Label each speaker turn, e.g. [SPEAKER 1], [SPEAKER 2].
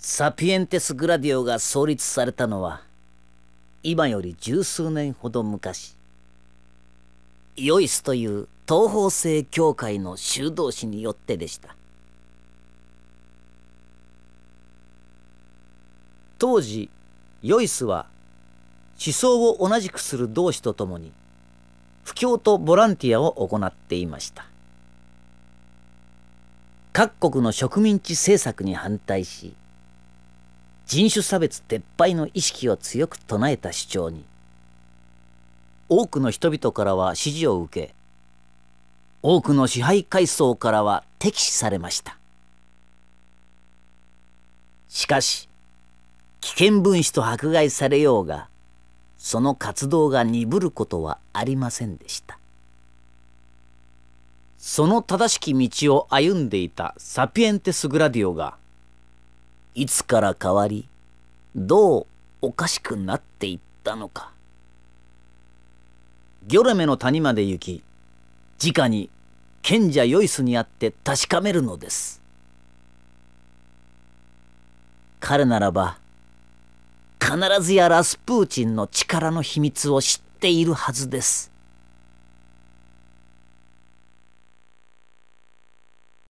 [SPEAKER 1] サピエンテス・グラディオが創立されたのは今より十数年ほど昔ヨイスという東方正教会の修道士によってでした当時ヨイスは思想を同じくする同志とともに布教とボランティアを行っていました各国の植民地政策に反対し人種差別撤廃の意識を強く唱えた主張に多くの人々からは支持を受け多くの支配階層からは敵視されましたしかし危険分子と迫害されようがその活動が鈍ることはありませんでしたその正しき道を歩んでいたサピエンテス・グラディオがいつから変わりどうおかしくなっていったのかギョレメの谷まで行き直に賢者ヨイスに会って確かめるのです彼ならば必ずやラスプーチンの力の秘密を知っているはずです